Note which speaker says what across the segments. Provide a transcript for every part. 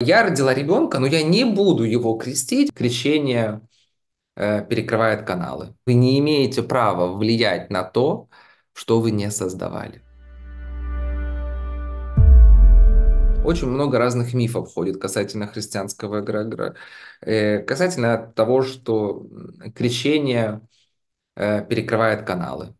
Speaker 1: Я родила ребенка, но я не буду его крестить. Крещение э, перекрывает каналы. Вы не имеете права влиять на то, что вы не создавали. Очень много разных мифов ходит касательно христианского эгрегора, э, касательно того, что крещение э, перекрывает каналы.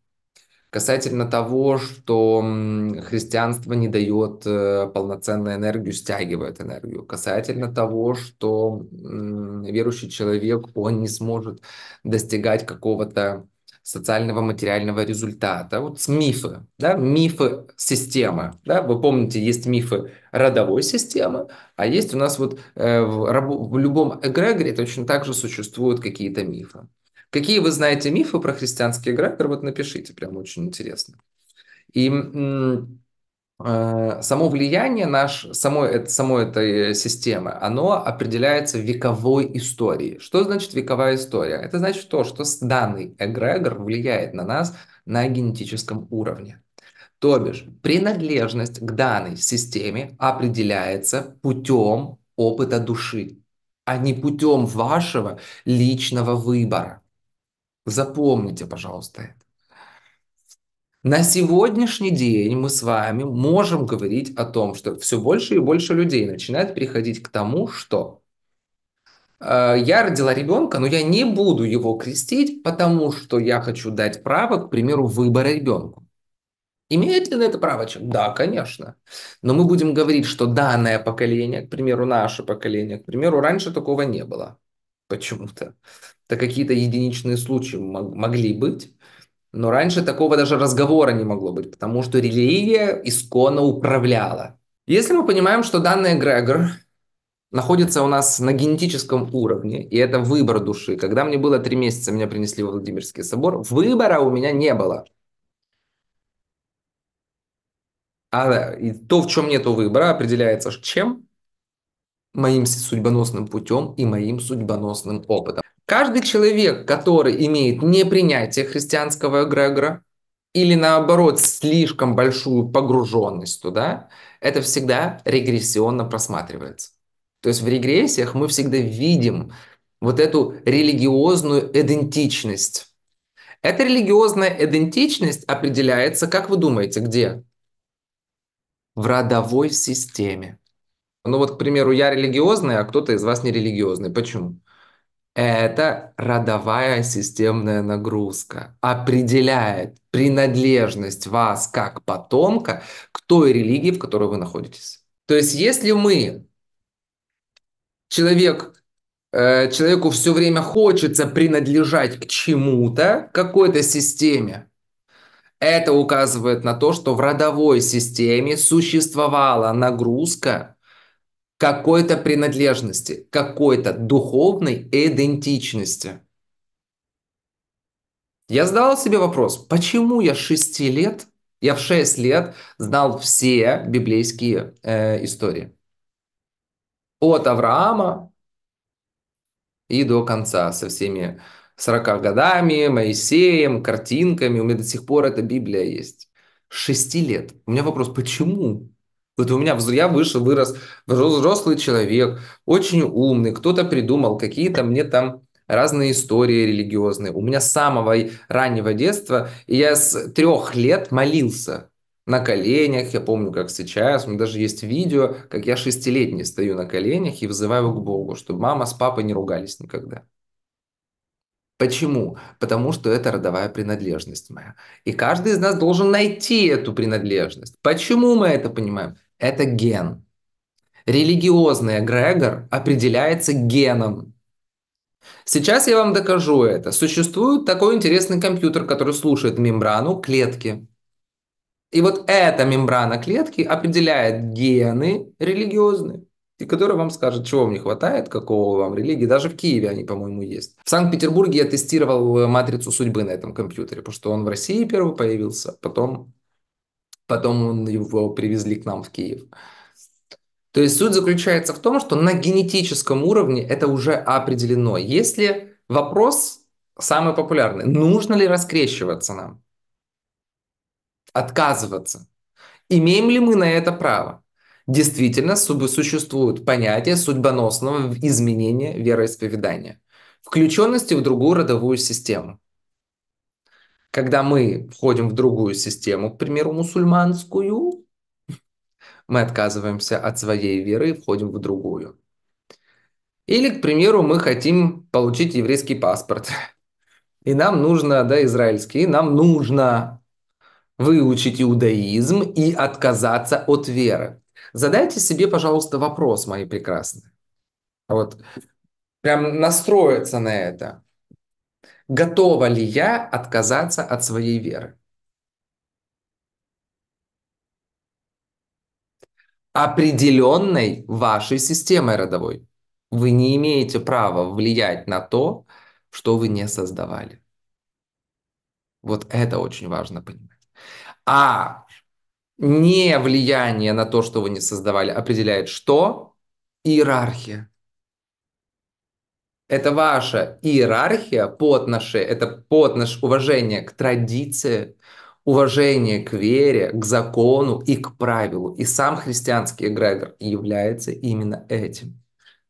Speaker 1: Касательно того, что христианство не дает э, полноценную энергию, стягивает энергию. Касательно того, что верующий человек, он не сможет достигать какого-то социального материального результата. Вот с мифы, да, мифы системы, да, вы помните, есть мифы родовой системы, а есть у нас вот э, в, в любом эгрегоре точно так же существуют какие-то мифы. Какие вы знаете мифы про христианский эгрегор? Вот напишите, прям очень интересно. И э, само влияние наш, самой, это, самой этой системы, оно определяется вековой историей. Что значит вековая история? Это значит то, что данный эгрегор влияет на нас на генетическом уровне. То бишь, принадлежность к данной системе определяется путем опыта души, а не путем вашего личного выбора. Запомните, пожалуйста, это. На сегодняшний день мы с вами можем говорить о том, что все больше и больше людей начинает переходить к тому, что э, я родила ребенка, но я не буду его крестить, потому что я хочу дать право, к примеру, выбора ребенку. Имеет ли на это право человек? Да, конечно. Но мы будем говорить, что данное поколение, к примеру, наше поколение, к примеру, раньше такого не было почему-то. Это какие-то единичные случаи могли быть, но раньше такого даже разговора не могло быть, потому что религия исконно управляла. Если мы понимаем, что данный эгрегор находится у нас на генетическом уровне, и это выбор души. Когда мне было три месяца, меня принесли в Владимирский собор, выбора у меня не было. А и то, в чем нету выбора, определяется чем? моим судьбоносным путем и моим судьбоносным опытом. Каждый человек, который имеет непринятие христианского эгрегора, или наоборот слишком большую погруженность туда, это всегда регрессионно просматривается. То есть в регрессиях мы всегда видим вот эту религиозную идентичность. Эта религиозная идентичность определяется, как вы думаете, где? В родовой системе. Ну вот, к примеру, я религиозный, а кто-то из вас не религиозный. Почему? Это родовая системная нагрузка определяет принадлежность вас как потомка к той религии, в которой вы находитесь. То есть, если мы человек, э, человеку все время хочется принадлежать к чему-то, какой-то системе, это указывает на то, что в родовой системе существовала нагрузка какой-то принадлежности, какой-то духовной идентичности. Я задавал себе вопрос, почему я с 6 лет, я в 6 лет знал все библейские э, истории. От Авраама и до конца, со всеми 40 годами, Моисеем, картинками. У меня до сих пор эта Библия есть. 6 лет. У меня вопрос, почему? Вот у меня я вышел, вырос, взрослый человек, очень умный, кто-то придумал какие-то мне там разные истории религиозные. У меня с самого раннего детства, и я с трех лет молился на коленях, я помню, как сейчас, у меня даже есть видео, как я шестилетний стою на коленях и взываю к Богу, чтобы мама с папой не ругались никогда. Почему? Потому что это родовая принадлежность моя. И каждый из нас должен найти эту принадлежность. Почему мы это понимаем? – это ген. Религиозный эгрегор определяется геном. Сейчас я вам докажу это. Существует такой интересный компьютер, который слушает мембрану клетки. И вот эта мембрана клетки определяет гены религиозные, и которые вам скажут, чего вам не хватает, какого вам религии. Даже в Киеве они, по-моему, есть. В Санкт-Петербурге я тестировал э, матрицу судьбы на этом компьютере, потому что он в России первый появился, потом Потом он, его привезли к нам в Киев. То есть суть заключается в том, что на генетическом уровне это уже определено. Если вопрос самый популярный, нужно ли раскрещиваться нам? Отказываться. Имеем ли мы на это право? Действительно, существует понятие судьбоносного изменения вероисповедания, включенности в другую родовую систему. Когда мы входим в другую систему, к примеру, мусульманскую, мы отказываемся от своей веры и входим в другую. Или, к примеру, мы хотим получить еврейский паспорт. И нам нужно, да, израильский, и нам нужно выучить иудаизм и отказаться от веры. Задайте себе, пожалуйста, вопрос, мои прекрасные. Вот прям настроиться на это готова ли я отказаться от своей веры. определенной вашей системой родовой. Вы не имеете права влиять на то, что вы не создавали. Вот это очень важно понимать. А не влияние на то, что вы не создавали, определяет что? Иерархия. Это ваша иерархия по отношению, это по отнош... уважение к традиции, уважение к вере, к закону и к правилу. И сам христианский эгрегор является именно этим.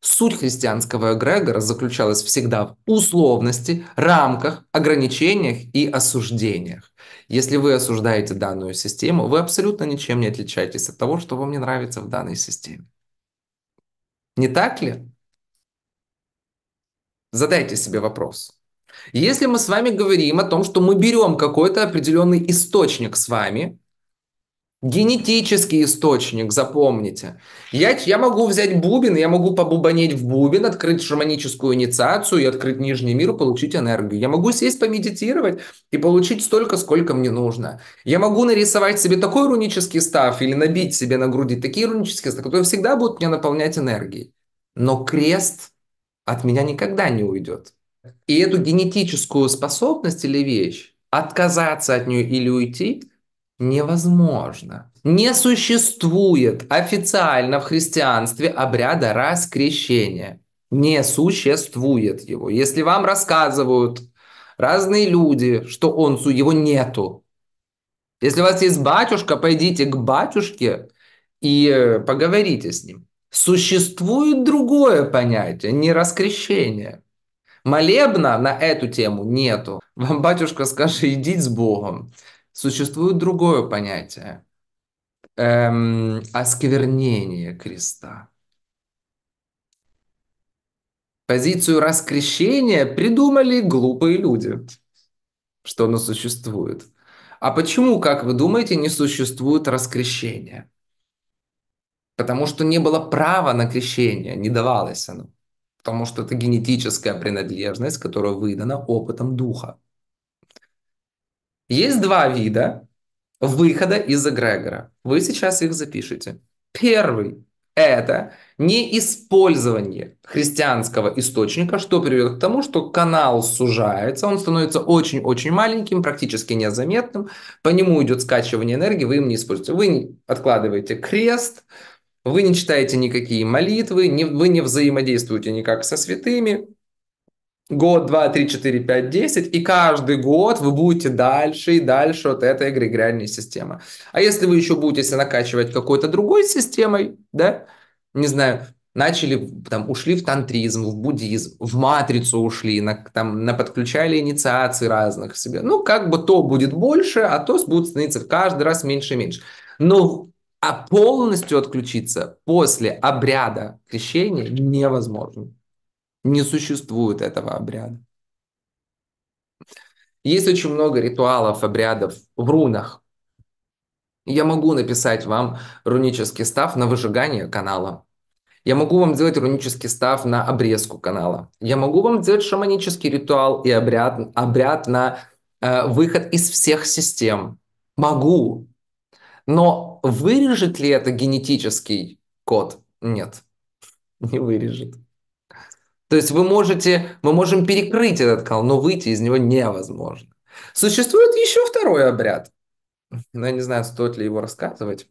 Speaker 1: Суть христианского эгрегора заключалась всегда в условности, рамках, ограничениях и осуждениях. Если вы осуждаете данную систему, вы абсолютно ничем не отличаетесь от того, что вам не нравится в данной системе. Не так ли? Задайте себе вопрос. Если мы с вами говорим о том, что мы берем какой-то определенный источник с вами, генетический источник, запомните. Я, я могу взять бубен, я могу побубанеть в бубен, открыть шаманическую инициацию и открыть нижний мир, получить энергию. Я могу сесть помедитировать и получить столько, сколько мне нужно. Я могу нарисовать себе такой рунический став или набить себе на груди такие рунические ставы, которые всегда будут меня наполнять энергией. Но крест – от меня никогда не уйдет. И эту генетическую способность или вещь отказаться от нее или уйти невозможно. Не существует официально в христианстве обряда раскрещения. Не существует его. Если вам рассказывают разные люди, что он, его нету. Если у вас есть батюшка, пойдите к батюшке и э, поговорите с ним. Существует другое понятие, не раскрещение. Молебна на эту тему нету. Вам батюшка скажи, идите с Богом. Существует другое понятие. Эм, осквернение креста. Позицию раскрещения придумали глупые люди, что оно существует. А почему, как вы думаете, не существует раскрещения? потому что не было права на крещение, не давалось оно, потому что это генетическая принадлежность, которая выдана опытом духа. Есть два вида выхода из эгрегора. Вы сейчас их запишите. Первый – это неиспользование христианского источника, что приведет к тому, что канал сужается, он становится очень-очень маленьким, практически незаметным, по нему идет скачивание энергии, вы им не используете. Вы откладываете крест, вы не читаете никакие молитвы, не, вы не взаимодействуете никак со святыми. Год, два, три, четыре, пять, десять. И каждый год вы будете дальше и дальше от этой эгрегориальной системы. А если вы еще будете накачивать какой-то другой системой, да, не знаю, начали, там, ушли в тантризм, в буддизм, в матрицу ушли, на, там, на подключали инициации разных себе. Ну, как бы то будет больше, а то будет становиться каждый раз меньше и меньше. Но а полностью отключиться после обряда крещения невозможно. Не существует этого обряда. Есть очень много ритуалов, обрядов в рунах. Я могу написать вам рунический став на выжигание канала. Я могу вам сделать рунический став на обрезку канала. Я могу вам сделать шаманический ритуал и обряд, обряд на э, выход из всех систем. Могу. Но вырежет ли это генетический код? Нет, не вырежет. То есть вы можете, мы можем перекрыть этот канал, но выйти из него невозможно. Существует еще второй обряд. Но я не знаю, стоит ли его рассказывать.